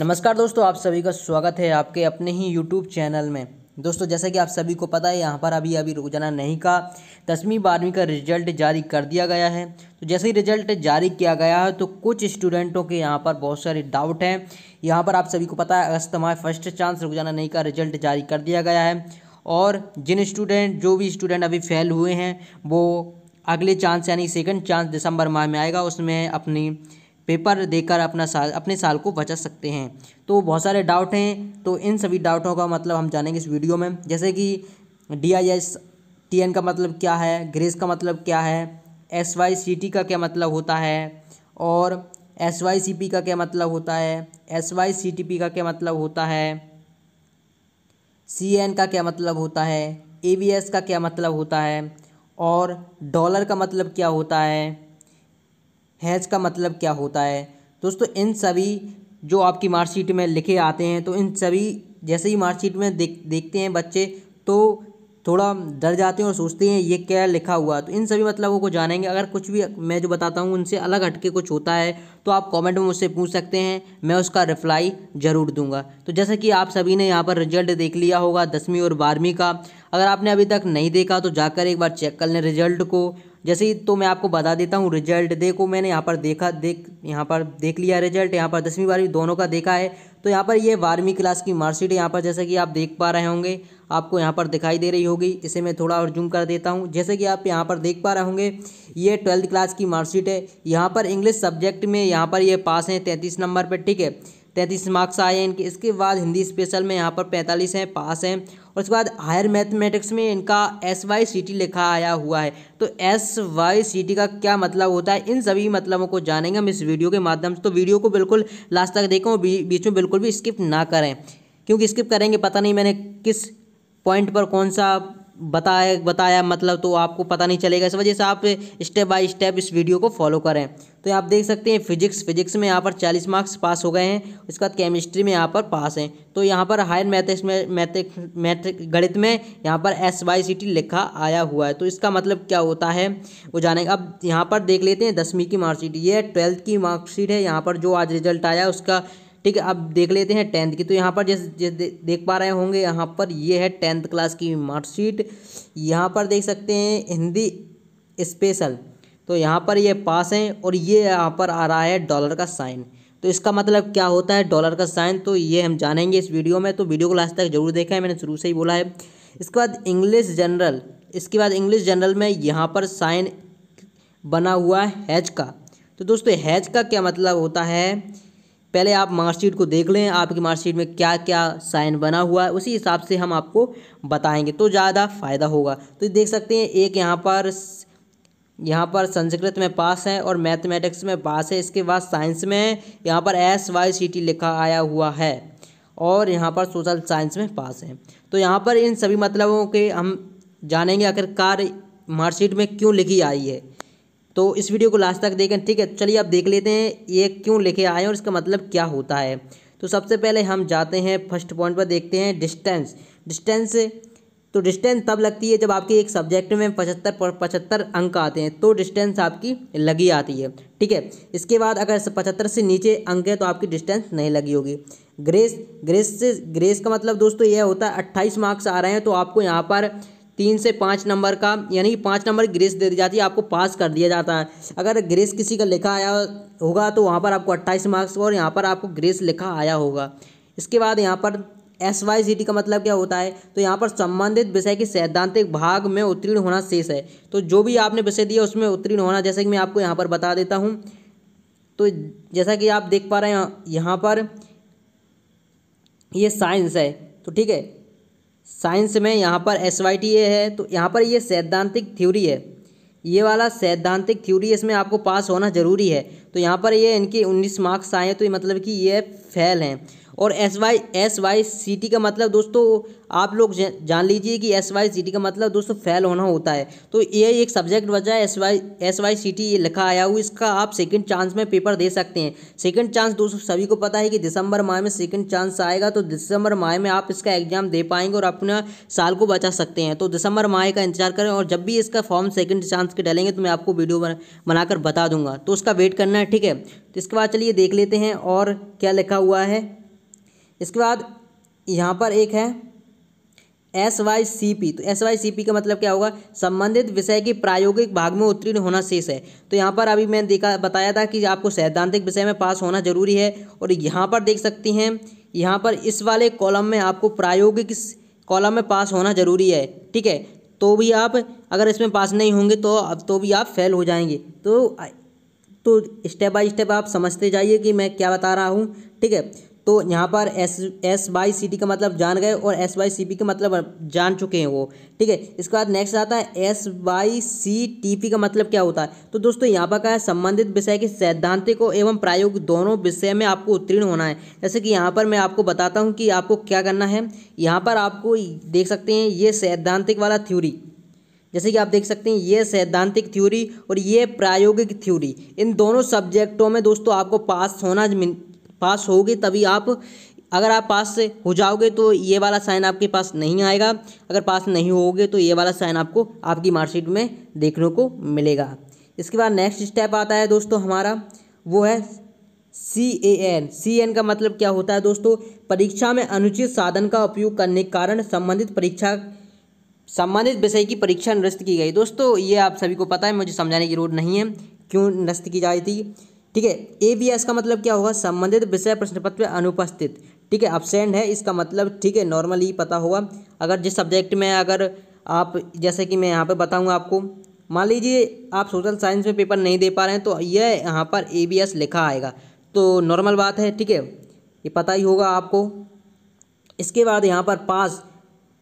नमस्कार दोस्तों आप सभी का स्वागत है आपके अपने ही यूट्यूब चैनल में दोस्तों जैसा कि आप सभी को पता है यहाँ पर अभी अभी रोजाना नहीं का दसवीं बारहवीं का रिजल्ट जारी कर दिया गया है तो जैसे ही रिजल्ट जारी किया गया है तो कुछ स्टूडेंटों के यहाँ पर बहुत सारे डाउट हैं यहाँ पर आप सभी को पता है अगस्त माह फर्स्ट चांस रोजाना नहीं का रिजल्ट जारी कर दिया गया है और जिन स्टूडेंट जो भी स्टूडेंट अभी फेल हुए हैं वो अगले चांस यानी सेकेंड चांस दिसंबर माह में आएगा उसमें अपनी पेपर देकर अपना साल अपने साल को बचा सकते हैं तो बहुत सारे डाउट हैं तो इन सभी डाउटों का मतलब हम जानेंगे इस वीडियो में जैसे कि D I S T N का मतलब क्या है ग्रेस का मतलब क्या है एस वाई सी टी का क्या मतलब होता है और एस वाई सी पी का क्या मतलब होता है S Y C T P का क्या मतलब होता है सी एन का क्या मतलब होता है ए वी एस का क्या मतलब होता है और डॉलर का मतलब क्या होता है हैज़ का मतलब क्या होता है दोस्तों इन सभी जो आपकी मार्कशीट में लिखे आते हैं तो इन सभी जैसे ही मार्कशीट में देख देखते हैं बच्चे तो थोड़ा डर जाते हैं और सोचते हैं ये क्या लिखा हुआ तो इन सभी मतलबों को जानेंगे अगर कुछ भी मैं जो बताता हूँ उनसे अलग हटके कुछ होता है तो आप कमेंट में मुझसे पूछ सकते हैं मैं उसका रिप्लाई ज़रूर दूंगा तो जैसे कि आप सभी ने यहाँ पर रिजल्ट देख लिया होगा दसवीं और बारहवीं का अगर आपने अभी तक नहीं देखा तो जाकर एक बार चेक कर लें रिजल्ट को जैसे ही तो मैं आपको बता देता हूँ रिजल्ट देखो मैंने यहाँ पर देखा देख यहाँ पर देख लिया रिजल्ट यहाँ पर दसवीं बारहवीं दोनों का देखा है तो यहाँ पर ये बारहवीं क्लास की मार्कशीट यहाँ पर जैसे कि आप देख पा रहे होंगे आपको यहाँ पर दिखाई दे रही होगी इसे मैं थोड़ा और जूम कर देता हूँ जैसे कि आप यहाँ पर देख पा रहे होंगे ये ट्वेल्थ क्लास की मार्कशीट है यहाँ पर इंग्लिश सब्जेक्ट में यहाँ पर ये पास हैं तैंतीस नंबर पर ठीक है तैंतीस मार्क्स आए हैं इनके इसके बाद हिंदी स्पेशल में यहाँ पर पैंतालीस हैं पास हैं और उसके बाद हायर मैथमेटिक्स में इनका एस वाई सी टी लिखा आया हुआ है तो एस वाई सी टी का क्या मतलब होता है इन सभी मतलबों को जानेंगे हम इस वीडियो के माध्यम से तो वीडियो को बिल्कुल लास्ट तक देखें और बीच में बिल्कुल भी स्किप ना करें क्योंकि स्किप करेंगे पता नहीं मैंने किस पॉइंट पर कौन सा बताया बताया मतलब तो आपको पता नहीं चलेगा इस वजह से आप स्टेप बाय स्टेप इस वीडियो को फॉलो करें तो आप देख सकते हैं फिजिक्स फिजिक्स में यहाँ पर चालीस मार्क्स पास हो गए हैं उसके बाद केमिस्ट्री में यहाँ पर पास हैं तो यहाँ पर हायर मैथिक्स में मैथिक मैथिक गणित में यहाँ पर एस वाई सी टी लिखा आया हुआ है तो इसका मतलब क्या होता है वो जाने अब यहाँ पर देख लेते हैं दसवीं की मार्कशीट ये ट्वेल्थ की मार्कशीट है यहाँ पर जो आज रिजल्ट आया उसका ठीक है अब देख लेते हैं टेंथ की तो यहाँ पर जैसे जैसे दे, देख पा रहे होंगे यहाँ पर ये है टेंथ क्लास की मार्कशीट यहाँ पर देख सकते हैं हिंदी स्पेशल तो यहाँ पर ये पास हैं और ये यहाँ पर आ रहा है डॉलर का साइन तो इसका मतलब क्या होता है डॉलर का साइन तो ये हम जानेंगे इस वीडियो में तो वीडियो को लास्ट तक जरूर देखा है मैंने शुरू से ही बोला है इसके बाद इंग्लिश जनरल इसके बाद इंग्लिश जनरल में यहाँ पर साइन बना हुआ है हैज का तो दोस्तों हैज का क्या मतलब होता है पहले आप मार्कशीट को देख लें आपकी मार्कशीट में क्या क्या साइन बना हुआ है उसी हिसाब से हम आपको बताएंगे तो ज़्यादा फ़ायदा होगा तो देख सकते हैं एक यहाँ पर यहाँ पर संस्कृत में पास है और मैथमेटिक्स में पास है इसके बाद साइंस में यहाँ पर एस वाई सी टी लिखा आया हुआ है और यहाँ पर सोशल साइंस में पास है तो यहाँ पर इन सभी मतलबों के हम जानेंगे आखिरकार मार्कशीट में क्यों लिखी आई है तो इस वीडियो को लास्ट तक देखें ठीक है चलिए आप देख लेते हैं ये क्यों लेके आए और इसका मतलब क्या होता है तो सबसे पहले हम जाते हैं फर्स्ट पॉइंट पर देखते हैं डिस्टेंस डिस्टेंस तो डिस्टेंस तब लगती है जब आपके एक सब्जेक्ट में पचहत्तर पचहत्तर अंक आते हैं तो डिस्टेंस आपकी लगी आती है ठीक है इसके बाद अगर पचहत्तर से नीचे अंक है तो आपकी डिस्टेंस नहीं लगी होगी ग्रेस ग्रेस से ग्रेस का मतलब दोस्तों यह होता है अट्ठाईस मार्क्स आ रहे हैं तो आपको यहाँ पर तीन से पाँच नंबर का यानी कि पाँच नंबर ग्रेस दे दी जाती है आपको पास कर दिया जाता है अगर ग्रेस किसी का लिखा आया होगा तो वहाँ पर आपको अट्ठाईस मार्क्स और यहाँ पर आपको ग्रेस लिखा आया होगा इसके बाद यहाँ पर एस वाई सी टी का मतलब क्या होता है तो यहाँ पर संबंधित विषय के सैद्धांतिक भाग में उत्तीर्ण होना शेष है तो जो भी आपने विषय दिया उसमें उत्तीर्ण होना जैसे कि मैं आपको यहाँ पर बता देता हूँ तो जैसा कि आप देख पा रहे हैं यहाँ पर ये साइंस है तो ठीक है साइंस में यहाँ पर एस वाई टी ए है तो यहाँ पर ये सैद्धांतिक थ्योरी है ये वाला सैद्धांतिक थ्योरी इसमें आपको पास होना ज़रूरी है तो यहाँ पर ये इनके उन्नीस मार्क्स आए हैं तो ये मतलब कि ये फैल हैं और S Y S Y C T का मतलब दोस्तों आप लोग जान लीजिए कि एस वाई सी टी का मतलब दोस्तों फेल होना होता है तो ये एक सब्जेक्ट वजह है S Y S Y C T ये लिखा आया हुआ इसका आप सेकंड चांस में पेपर दे सकते हैं सेकंड चांस दोस्तों सभी को पता है कि दिसंबर माह में सेकंड चांस आएगा तो दिसंबर माह में आप इसका एग्जाम दे पाएंगे और अपना साल को बचा सकते हैं तो दिसंबर माह का इंतजार करें और जब भी इसका फॉर्म सेकेंड चांस के डालेंगे तो मैं आपको वीडियो बनाकर बता दूंगा तो उसका वेट करना है ठीक है तो इसके बाद चलिए देख लेते हैं और क्या लिखा हुआ है इसके बाद यहाँ पर एक है एस वाई सी पी तो एस वाई सी पी का मतलब क्या होगा संबंधित विषय के प्रायोगिक भाग में उत्तीर्ण होना शेष है तो यहाँ पर अभी मैंने देखा बताया था कि आपको सैद्धांतिक विषय में पास होना जरूरी है और यहाँ पर देख सकती हैं यहाँ पर इस वाले कॉलम में आपको प्रायोगिक कॉलम में पास होना जरूरी है ठीक है तो भी आप अगर इसमें पास नहीं होंगे तो तो भी आप फेल हो जाएंगे तो तो स्टेप बाय स्टेप आप समझते जाइए कि मैं क्या बता रहा हूँ ठीक है तो यहाँ पर S S Y C T का मतलब जान गए और एस वाई सी पी का मतलब जान चुके हैं वो ठीक है इसके बाद नेक्स्ट आता है S Y C T P का मतलब क्या होता है तो दोस्तों यहाँ पर क्या संबंधित विषय के सैद्धांतिक एवं प्रायोगिक दोनों विषय में आपको उत्तीर्ण होना है जैसे कि यहाँ पर मैं आपको बताता हूँ कि आपको क्या करना है यहाँ पर आपको देख सकते हैं ये सैद्धांतिक वाला थ्योरी जैसे कि आप देख सकते हैं ये सैद्धांतिक थ्योरी और ये प्रायोगिक थ्योरी इन दोनों सब्जेक्टों में दोस्तों आपको पास होना पास होगे तभी आप अगर आप पास से हो जाओगे तो ये वाला साइन आपके पास नहीं आएगा अगर पास नहीं होगे तो ये वाला साइन आपको आपकी मार्कशीट में देखने को मिलेगा इसके बाद नेक्स्ट स्टेप आता है दोस्तों हमारा वो है सी ए एन सी एन का मतलब क्या होता है दोस्तों परीक्षा में अनुचित साधन का उपयोग करने के कारण संबंधित परीक्षा संबंधित विषय की परीक्षा निरस्त की गई दोस्तों ये आप सभी को पता है मुझे समझाने की जरूरत नहीं है क्यों निरस्त की जाती ठीक है ए बी एस का मतलब क्या होगा संबंधित विषय प्रश्न पत्र में अनुपस्थित ठीक है अपसेंड है इसका मतलब ठीक है नॉर्मली पता होगा अगर जिस सब्जेक्ट में अगर आप जैसे कि मैं यहाँ पर बताऊँगा आपको मान लीजिए आप सोशल साइंस में पेपर नहीं दे पा रहे हैं तो यह यहाँ पर ए बी एस लिखा आएगा तो नॉर्मल बात है ठीक है ये पता ही होगा आपको इसके बाद यहाँ पर पास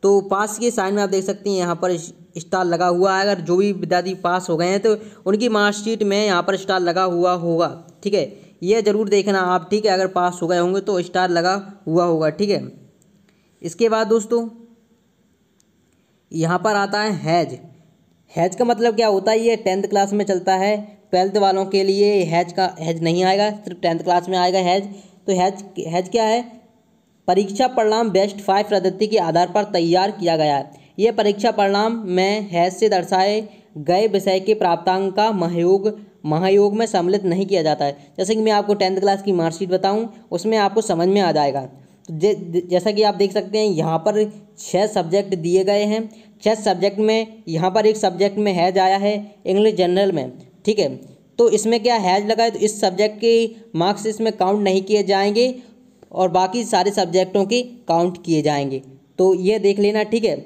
तो पास के साइन में आप देख सकते हैं यहाँ पर स्टार लगा हुआ है अगर जो भी विद्यार्थी पास हो गए हैं तो उनकी मार्कशीट में यहाँ पर स्टार लगा हुआ होगा ठीक है यह जरूर देखना आप ठीक है अगर पास हो गए होंगे तो स्टार लगा हुआ होगा ठीक है इसके बाद दोस्तों यहाँ पर आता है हैज हैज का मतलब क्या होता है ये टेंथ क्लास में चलता है ट्वेल्थ वालों के लिए हैज का हैज नहीं आएगा सिर्फ टेंथ क्लास में आएगा हैज तो हैज हैज क्या है परीक्षा परिणाम बेस्ट फाइव पद्धति के आधार पर तैयार किया गया है ये परीक्षा परिणाम में हैज से दर्शाए गए विषय के प्राप्तांक का महयोग महायोग में सम्मिलित नहीं किया जाता है जैसे कि मैं आपको टेंथ क्लास की मार्कशीट बताऊं उसमें आपको समझ में आ जाएगा तो जैसा कि आप देख सकते हैं यहाँ पर छः सब्जेक्ट दिए गए हैं छः सब्जेक्ट में यहाँ पर एक सब्जेक्ट में हैज आया है इंग्लिश जनरल में ठीक है तो इसमें क्या हैज लगा है तो इस सब्जेक्ट के मार्क्स इसमें काउंट नहीं किए जाएंगे और बाकी सारे सब्जेक्टों के काउंट किए जाएंगे तो ये देख लेना ठीक है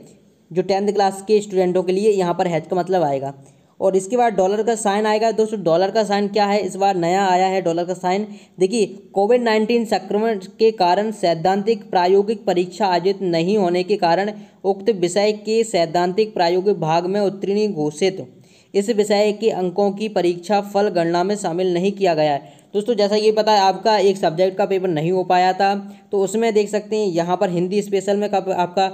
जो टेंथ क्लास के स्टूडेंटों के लिए यहाँ पर हैच का मतलब आएगा और इसके बाद डॉलर का साइन आएगा दोस्तों डॉलर का साइन क्या है इस बार नया आया है डॉलर का साइन देखिए कोविड नाइन्टीन संक्रमण के कारण सैद्धांतिक प्रायोगिक परीक्षा आयोजित नहीं होने के कारण उक्त विषय के सैद्धांतिक प्रायोगिक भाग में उत्तीर्ण घोषित इस विषय के अंकों की परीक्षा फल गणना में शामिल नहीं किया गया है दोस्तों जैसा ये पता है आपका एक सब्जेक्ट का पेपर नहीं हो पाया था तो उसमें देख सकते हैं यहाँ पर हिंदी स्पेशल में आपका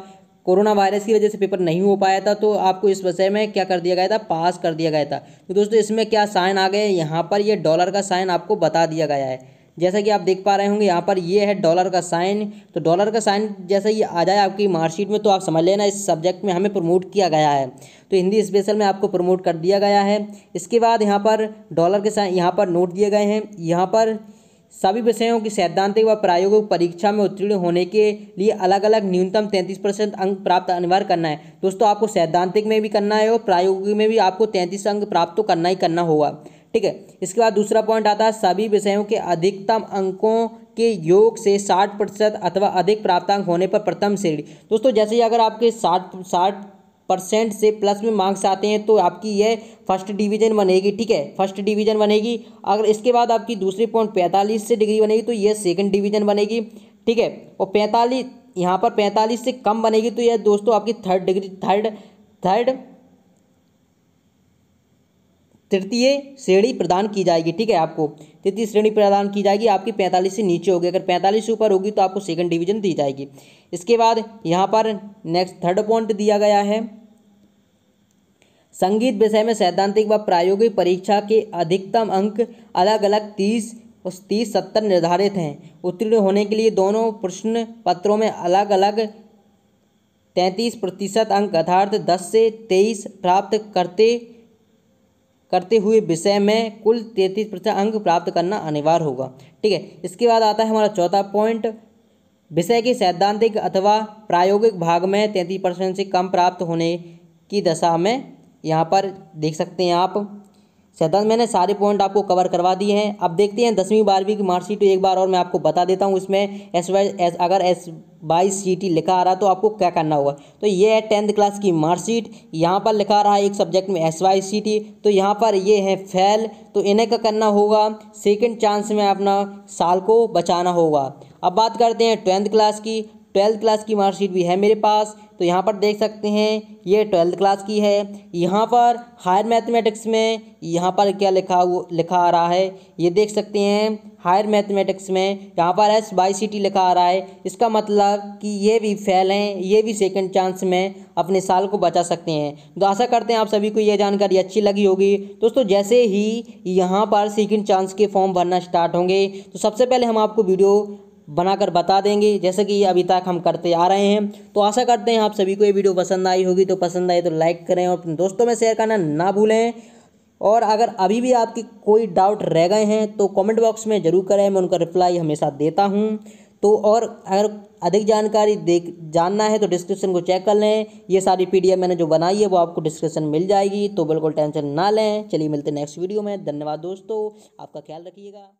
कोरोना वायरस की वजह से पेपर नहीं हो पाया था तो आपको इस विषय में क्या कर दिया गया था पास कर दिया गया था तो दोस्तों इसमें क्या साइन आ गए यहाँ पर ये डॉलर का साइन आपको बता दिया गया है जैसा कि आप देख पा रहे होंगे यहाँ पर ये है डॉलर का साइन तो डॉलर का साइन जैसे ये आ जाए आपकी मार्कशीट में तो आप समझ लेना इस सब्जेक्ट में हमें प्रमोट किया गया है तो हिंदी स्पेशल में आपको प्रमोट कर दिया गया है इसके बाद यहाँ पर डॉलर के साइन यहाँ पर नोट दिए गए हैं यहाँ पर सभी विषयों की सैद्धांतिक व प्रायोगिक परीक्षा में उत्तीर्ण होने के लिए अलग अलग न्यूनतम तैंतीस परसेंट अंक प्राप्त अनिवार्य करना है दोस्तों आपको सैद्धांतिक में भी करना है और प्रायोगिक में भी आपको तैंतीस अंक प्राप्त तो करना ही करना होगा ठीक है इसके बाद दूसरा पॉइंट आता है सभी विषयों के अधिकतम अंकों के योग से 60 प्रतिशत अथवा अधिक प्राप्तांक होने पर प्रथम श्रेणी दोस्तों जैसे ही अगर आपके 60 60 परसेंट से प्लस में मार्क्स आते हैं तो आपकी यह फर्स्ट डिवीजन बनेगी ठीक है फर्स्ट डिवीजन बनेगी अगर इसके बाद आपकी दूसरी पॉइंट पैंतालीस से डिग्री बनेगी तो यह सेकंड डिवीजन बनेगी ठीक है और पैंतालीस यहाँ पर पैंतालीस से कम बनेगी तो यह दोस्तों आपकी थर्ड डिग्री थर्ड थर्ड तृतीय श्रेणी प्रदान की जाएगी ठीक है आपको तृतीय श्रेणी प्रदान की जाएगी आपकी पैंतालीस से नीचे होगी अगर पैंतालीस से ऊपर होगी तो आपको सेकंड डिवीजन दी जाएगी इसके बाद यहाँ पर नेक्स्ट थर्ड पॉइंट दिया गया है संगीत विषय में सैद्धांतिक व प्रायोगिक परीक्षा के अधिकतम अंक अलग अलग तीस तीस सत्तर निर्धारित हैं उत्तीर्ण होने के लिए दोनों प्रश्न पत्रों में अलग अलग तैंतीस प्रतिशत अंक अर्थात दस से तेईस प्राप्त करते करते हुए विषय में कुल तैंतीस प्रतिशत अंक प्राप्त करना अनिवार्य होगा ठीक है इसके बाद आता है हमारा चौथा पॉइंट विषय के सैद्धांतिक अथवा प्रायोगिक भाग में तैंतीस परसेंट से कम प्राप्त होने की दशा में यहाँ पर देख सकते हैं आप सिद्धांत मैंने सारे पॉइंट आपको कवर करवा दिए हैं अब देखते हैं दसवीं बारहवीं की मार्कशीट एक बार और मैं आपको बता देता हूँ इसमें एस वाई एस अगर एस बाईस सी टी लिखा आ रहा तो आपको क्या करना होगा तो ये है टेंथ क्लास की मार्कशीट यहाँ पर लिखा रहा है एक सब्जेक्ट में एस वाई सी टी तो यहाँ पर ये है फेल तो इन्हें का करना होगा सेकेंड चांस में अपना साल को बचाना होगा अब बात करते हैं ट्वेल्थ क्लास की ट्वेल्थ क्लास की मार्कशीट भी है मेरे पास तो यहाँ पर देख सकते हैं ये ट्वेल्थ क्लास की है यहाँ पर हायर मैथमेटिक्स में यहाँ पर क्या लिखा लिखा आ रहा है ये देख सकते हैं हायर मैथमेटिक्स में यहाँ पर एस बाई सी टी लिखा आ रहा है इसका मतलब कि ये भी फेल हैं ये भी सेकंड चांस में अपने साल को बचा सकते हैं तो आशा करते हैं आप सभी को ये जानकारी अच्छी लगी होगी दोस्तों जैसे ही यहाँ पर सेकंड चांस के फॉर्म भरना स्टार्ट होंगे तो सबसे पहले हम आपको वीडियो बनाकर बता देंगे जैसे कि अभी तक हम करते आ रहे हैं तो आशा करते हैं आप सभी को ये वीडियो पसंद आई होगी तो पसंद आई तो लाइक करें और अपने दोस्तों में शेयर करना ना भूलें और अगर अभी भी आपके कोई डाउट रह गए हैं तो कमेंट बॉक्स में ज़रूर करें मैं उनका रिप्लाई हमेशा देता हूँ तो और अगर अधिक जानकारी देख जानना है तो डिस्क्रिप्शन को चेक कर लें ये सारी पी मैंने जो बनाई है वो आपको डिस्क्रिप्शन मिल जाएगी तो बिल्कुल टेंशन ना लें चलिए मिलते नेक्स्ट वीडियो में धन्यवाद दोस्तों आपका ख्याल रखिएगा